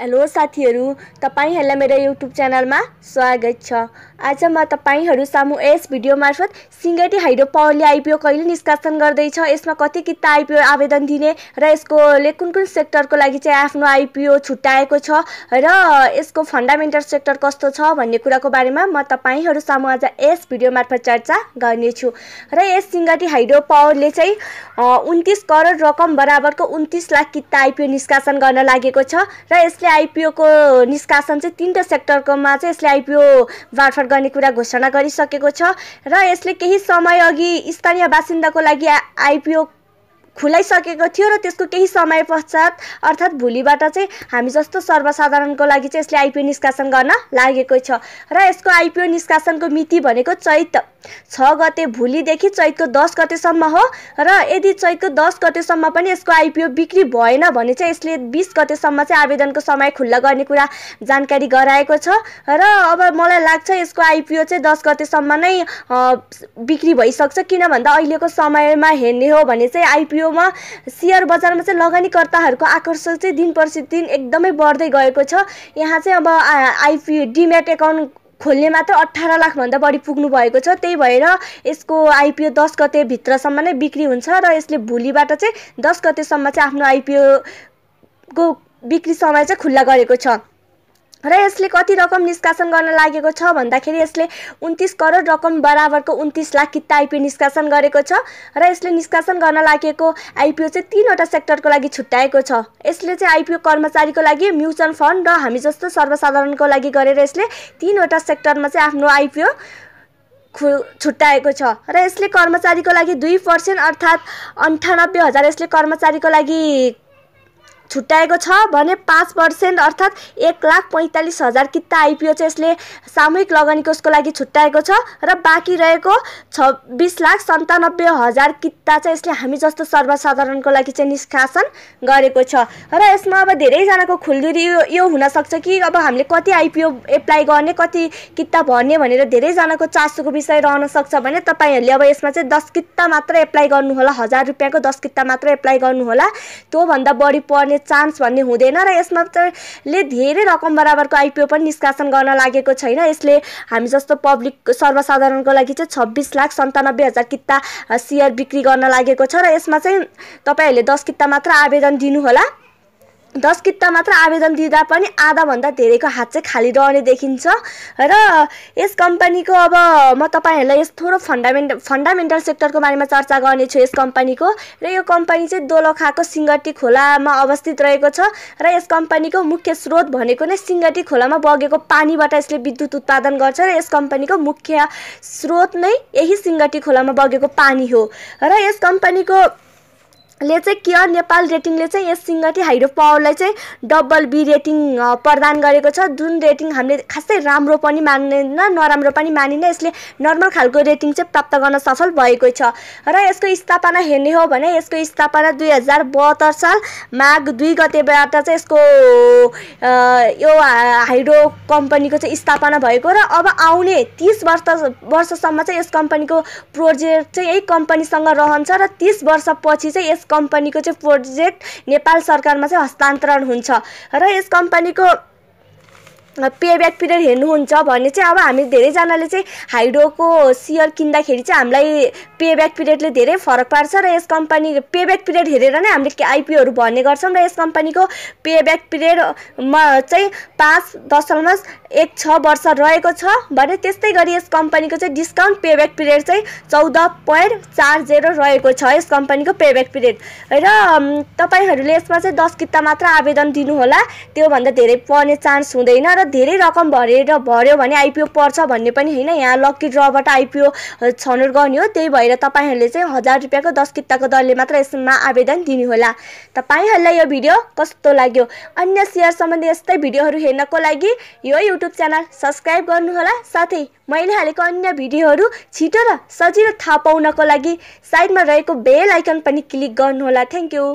hello साथीहरू तपाईँहरूलाई मेरो युट्युब च्यानलमा स्वागत छ आज म तपाईँहरू सामु यस भिडियो मार्फत सिङ्गेटी हाइड्रो पावरले आइपिओ कहिले निष्कासन गर्दैछ यसमा कति किता आइपिओ आवेदन दिने र यसकोले कुन कुन सेक्टरको लागि चाहिँ आफ्नो आइपिओ छुट्याएको छ र यसको फन्डामेन्टल सेक्टर कस्तो छ भन्ने कुराको बारेमा म तपाईँहरू सामु आज यस भिडियो मार्फत चर्चा गर्नेछु र यस सिङ्गटी हाइड्रो पावरले चाहिँ उन्तिस करोड रकम बराबरको उन्तिस लाख किता आइपिओ निष्कासन गर्न लागेको छ र यसले आइपिओको निष्कासन चाहिँ तिनवटा सेक्टरकोमा चाहिँ यसले आइपिओ बाँडफाँड गर्ने कुरा घोषणा गरिसकेको छ र यसले केही समय अघि स्थानीय बासिन्दाको लागि आइपिओ खुलाइसकेको थियो र त्यसको केही समय पश्चात अर्थात् भोलिबाट चाहिँ हामी जस्तो सर्वसाधारणको लागि चाहिँ यसले आइपिओ निष्कासन गर्न लागेको छ र यसको आइपिओ निष्कासनको मिति भनेको चैत छ गते भोलिदेखि चैतको दस गतेसम्म हो र यदि चैतको दस गतेसम्म पनि यसको आइपिओ बिक्री भएन भने चाहिँ यसले बिस गतेसम्म चाहिँ आवेदनको समय खुल्ला गर्ने कुरा जानकारी गराएको छ र अब मलाई लाग्छ यसको आइपिओ चाहिँ दस गतेसम्म नै बिक्री भइसक्छ किन भन्दा अहिलेको समयमा हेर्ने हो भने चाहिँ आइपिओ योमा सेयर बजारमा चाहिँ लगानीकर्ताहरूको आकर्षण चाहिँ दिन पर्सि दिन एकदमै बढ्दै गएको छ यहाँ चाहिँ अब आइपिओ डिमेट एकाउन्ट खोल्ने मात्र अठार लाखभन्दा बढी पुग्नु भएको छ त्यही भएर यसको आइपिओ दस गते भित्रसम्म नै बिक्री हुन्छ र यसले भोलिबाट चाहिँ दस गतेसम्म चाहिँ आफ्नो आइपिओको बिक्री समय चाहिँ खुल्ला गरेको छ र यसले कति रकम निष्कासन गर्न लागेको छ भन्दाखेरि यसले उन्तिस करोड रकम बराबरको उन्तिस लाख किता आइपिओ निष्कासन गरेको छ र यसले निष्कासन गर्न लागेको आइपिओ चाहिँ तिनवटा सेक्टरको लागि छुट्याएको छ यसले चाहिँ आइपिओ कर्मचारीको लागि म्युचुअल फन्ड र हामी जस्तो सर्वसाधारणको लागि गरेर यसले तिनवटा सेक्टरमा चाहिँ आफ्नो आइपिओ खु छुट्याएको छ र यसले कर्मचारीको लागि दुई पर्सेन्ट अर्थात् अन्ठानब्बे हजार यसले कर्मचारीको लागि छुट्याएको छ भने पाँच पर्सेन्ट अर्थात् एक लाख पैँतालिस हजार किता आइपिओ चाहिँ यसले सामूहिक लगानी कोषको लागि छुट्याएको छ र बाँकी रहेको छब्बिस लाख सन्तानब्बे हजार किता चाहिँ यसले हामी जस्तो सर्वसाधारणको लागि चाहिँ निष्कासन गरेको छ र यसमा अब धेरैजनाको खुल्दुरी यो यो हुनसक्छ कि अब हामीले कति आइपिओ एप्लाई गर्ने कति किता भर्ने भनेर धेरैजनाको चासोको विषय रहन सक्छ भने तपाईँहरूले अब यसमा चाहिँ दस किता मात्र एप्लाई गर्नुहोला हजार रुपियाँको दस किता मात्र एप्लाई गर्नुहोला त्योभन्दा बढी पर्ने चान्स भन्ने हुँदैन र यसमा ले धेरै रकम बराबरको आइपिओ पनि निष्कासन गर्न लागेको छैन यसले हामी जस्तो पब्लिक सर्वसाधारणको लागि चाहिँ छब्बिस लाख सन्तानब्बे हजार किता सेयर बिक्री गर्न लागेको छ र यसमा चाहिँ तपाईँहरूले दस किता मात्र आवेदन दिनुहोला दस किता मात्र आवेदन दिँदा पनि आधाभन्दा धेरैको हात चाहिँ खाली रहने देखिन्छ र यस कम्पनीको अब म तपाईँहरूलाई यस थोरै फन्डामेन्ट फन्डामेन्टल सेक्टरको बारेमा चर्चा गर्नेछु यस कम्पनीको र यो कम्पनी चाहिँ दोलखाको सिङ्गटी खोलामा अवस्थित रहेको छ र यस कम्पनीको मुख्य स्रोत भनेको नै सिङ्गटी खोलामा बगेको पानीबाट यसले विद्युत उत्पादन गर्छ र यस कम्पनीको मुख्य स्रोत नै यही सिङ्गटी खोलामा बगेको पानी हो र यस कम्पनीको ले चाहिँ केयर नेपाल रेटिङले चाहिँ यस सिङ्गटी हाइड्रो पावरलाई चाहिँ डबल बी रेटिङ प्रदान गरेको छ जुन रेटिङ हामीले खासै राम्रो पनि मान्दैन नराम्रो पनि मानिन यसले नर्मल खालको रेटिङ चाहिँ प्राप्त गर्न सफल भएको छ र यसको स्थापना हेर्ने हो भने यसको स्थापना दुई हजार बहत्तर साल माघ दुई गतेबाट चाहिँ यसको यो हाइड्रो कम्पनीको चाहिँ स्थापना भएको र अब आउने तिस वर्ष वर्षसम्म चाहिँ यस कम्पनीको प्रोजेक्ट चाहिँ यही कम्पनीसँग रहन्छ र तिस वर्षपछि चाहिँ यस कम्पनीको चाहिँ प्रोजेक्ट नेपाल सरकारमा चाहिँ हस्तान्तरण हुन्छ र यस कम्पनीको पेब्याक ब्याक पिरियड हेर्नुहुन्छ भने चाहिँ अब हामी धेरैजनाले चाहिँ हाइड्रोको सियर किन्दाखेरि चाहिँ हामीलाई पेब्याक पिरियडले धेरै फरक पार्छ र यस कम्पनी पेब्याक पिरियड हेरेर नै हामीले के आइपिओहरू भन्ने गर्छौँ र यस कम्पनीको पेब्याक ब्याक पिरियडमा चाहिँ पाँच दशमलव एक छ वर्ष रहेको छ भने त्यस्तै गरी यस कम्पनीको चाहिँ डिस्काउन्ट पेब्याक पिरियड चाहिँ चौध पोइन्ट चार जेरो रहेको छ यस कम्पनीको पेब्याक पिरियड र तपाईँहरूले यसमा चाहिँ दस किता मात्र आवेदन दिनुहोला त्योभन्दा धेरै पर्ने चान्स हुँदैन र तर धेरै रकम भरेर भर्यो भने आइपिओ पर्छ भन्ने पनि होइन यहाँ लक्की ड्रबाट आइपिओ छनौट गर्ने हो त्यही भएर तपाईँहरूले चाहिँ हजार रुपियाँको दस किताको दरले मात्र यसमा आवेदन दिनुहोला तपाईँहरूलाई यो भिडियो कस्तो लाग्यो अन्य सेयर सम्बन्धी यस्तै भिडियोहरू हेर्नको लागि यो युट्युब च्यानल सब्सक्राइब गर्नुहोला साथै मैले हालेको अन्य भिडियोहरू छिटो र सजिलो थाहा पाउनको लागि साइडमा रहेको बेल आइकन पनि क्लिक गर्नुहोला थ्याङ्क यू